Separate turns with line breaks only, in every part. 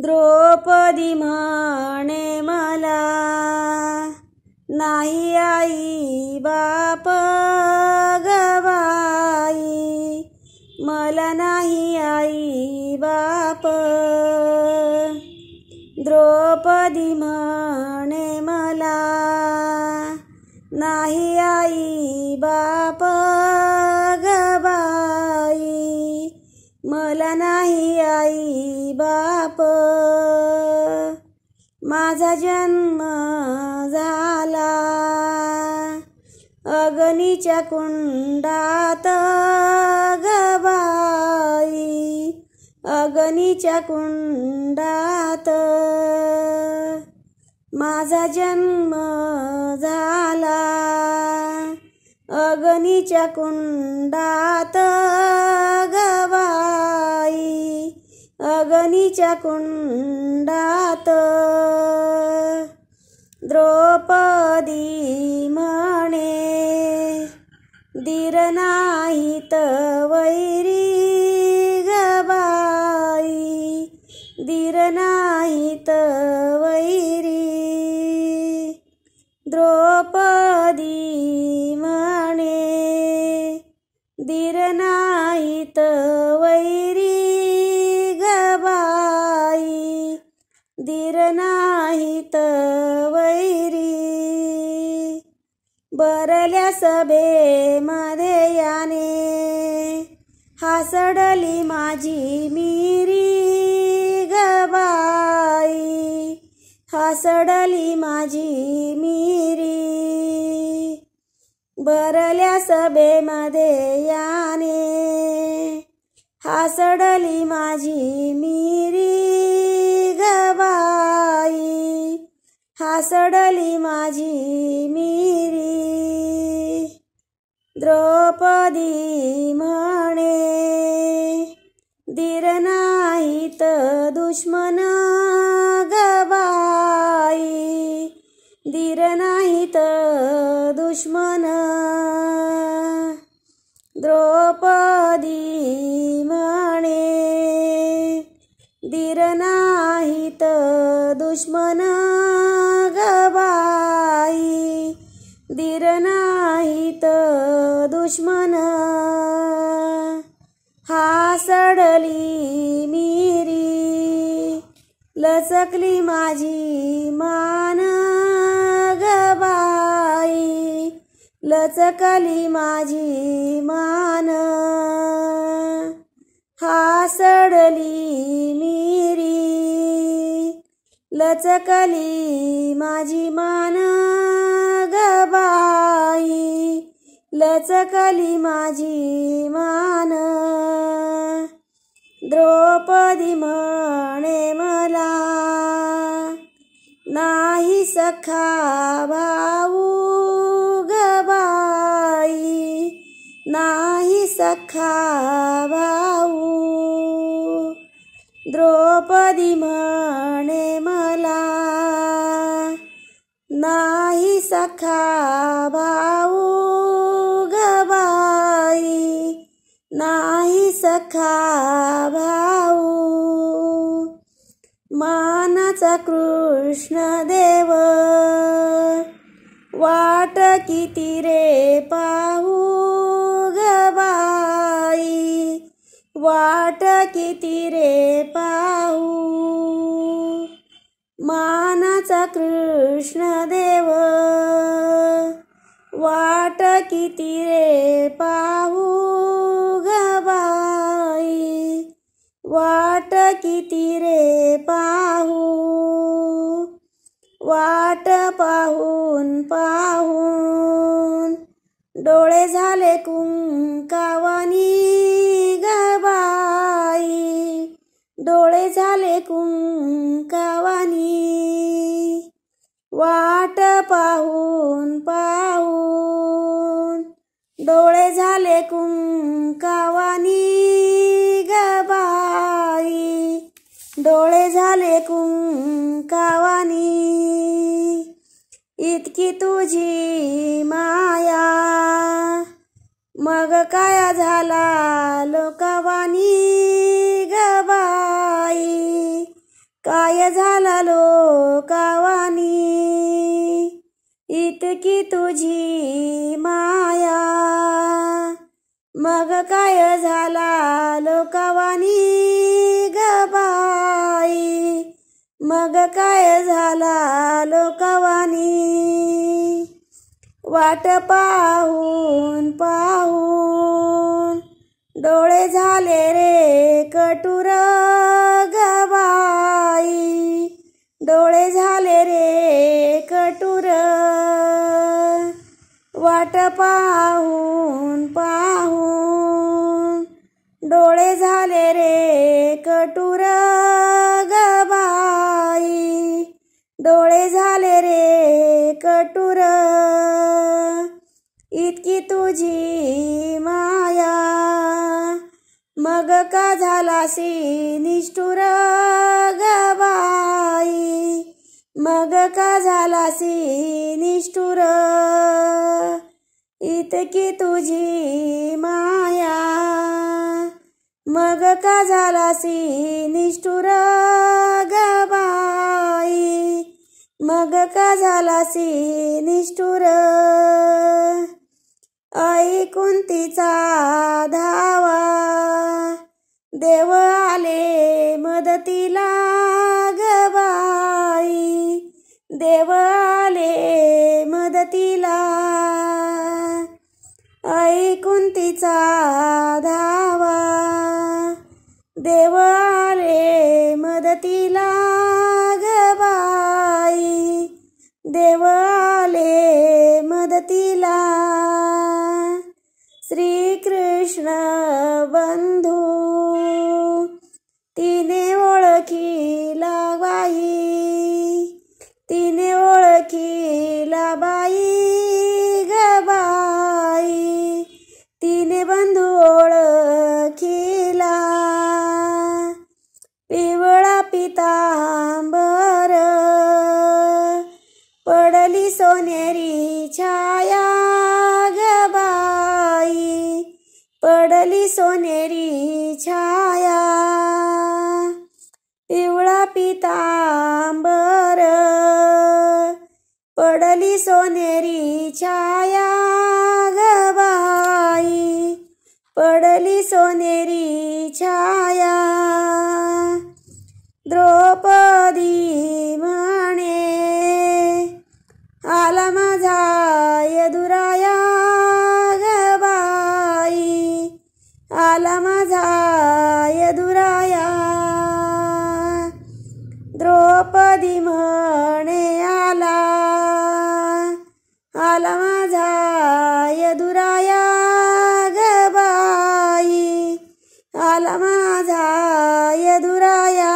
द्रौपदी म्हणे मला नाही आई बाप गवाई मला नाही आई बाप द्रौपदी म्हणे मला नाही आई बाप नाही आई बाप माझा जन्म झाला अग्नीच्या कुंडात गबाई अग्नीच्या कुंडात माझा जन्म झाला अग्नीच्या कुंडात गबाई गगनीच्या कुंडात द्रौपदी म्हणे दीर नाहीत वैरी गबाई दीर नाहीत वैरी द्रौपदी म्हणे दीर नाहीत वैरी वैर नाहीत वैरी बरल्या सभेमध्ये याने हासडली माझी मिरी गबाई हासडली माझी मिरी बरल्या सभेमध्ये याने हासडली माझी मिरी सडली माझी मिरी द्रौपदी म्हणे धीर नाहीत दुश्मन गबाई धीर नाहीत दुश्मन द्रौपदी म्हणे धीर नाहीत दुश्मन धीर नाहीत दुश्मन हा सडली मिरी लचकली माझी मान गबाई लचकली माझी मान हा सडली मी लचकली माझी मान गबाई लचकली माझी मान द्रौपदी म्हणे मला नाही सखा भाऊ गबाई नाही सखा भाऊ द्रौपदी म्हणे मला नाही सखा भाऊ गबाई नाही सखा भाऊ मानाचा कृष्ण देव वाट किती रे पाहू वाट किती रे पाहू मानाचा कृष्ण देव वाट किती रे पाहू गबाई वाट किती रे पाहू वाट पाहून पाहून
डोळे झाले
कुंकावानी गबाई डोळे झाले कुंकावानी वाट पाहून पाहून डोळे झाले कुंकावानी गबाई डोळे झाले कुंकावानी इतकी तुझी माया मग काय झाला लोकवाणी गबाई काय झाला लोकवाणी इतकी तुझी माया मग काय झाला लोकावानी गबाई मग काय झाला लोकवाणी वाट पाहून पाहून डोळे झाले रे कटुर गबाई डोळे झाले रे कटुर वाट पाहून पाहून डोळे झाले रे कटुर गबाई डोळे झाले रे कटुर इतकी तुझी माया मग का झालासी निष्ठुर गबाई मग का झालासी निष्ठुर इतकी तुझी माया मग का झालासी निष्ठुर गबाई मग का झालासी निष्ठुर ऐकून तिचा धावा देव आले मदतीला गबाई देव आले मदतीला ऐकून तिचा धावा देव आले मदतीला गबाई देव आले मदतीला श्री कृष्ण बंधू तिने ओळखी बाई तिने ओळखी बाई गबाई तिने बंधू ओळख पितांबर पडली सोनेरी छाया गबाई पडली सोनेरी छाया द्रौपदी म्हणे आला माझा माझा दुराया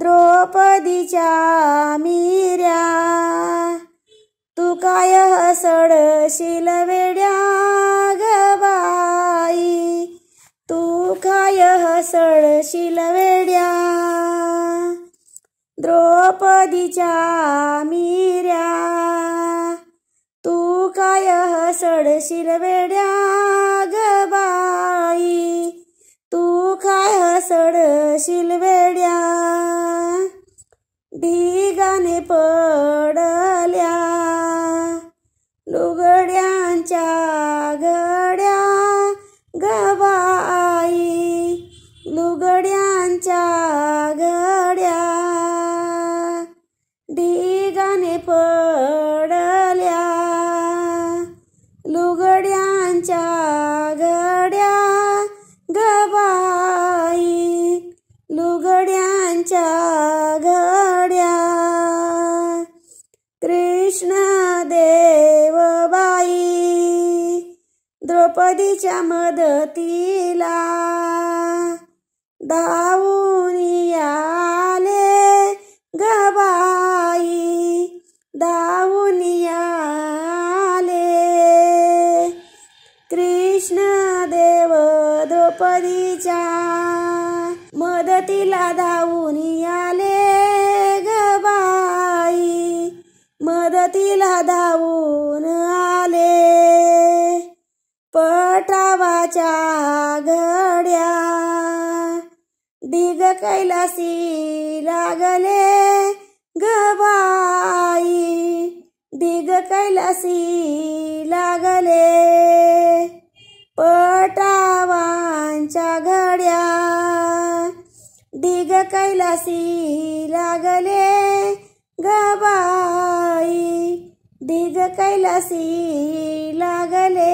द्रौपदीच्या मिऱ्या तू काय हसडशील वेड्या गबाई तू काय हसडशील वेड्या द्रौपदीच्या मीर्या काय हसडशील वेड्या गबाई तू काय हसडशील वेड्या ढिगाने पडल्या लुगड्यांच्या पदीच्या मदतीला धावून आले गबाई धावून आले कृष्ण देव द्रौपदीच्या मदतीला धावून आले गबाई मदतीला धावून आले चा घड्या दिग कैलासी लागले गबाई दिग कैलासी लागले पटावांच्या घड्या दिग कैलासी लागले गबाई दिग कैलासी लागले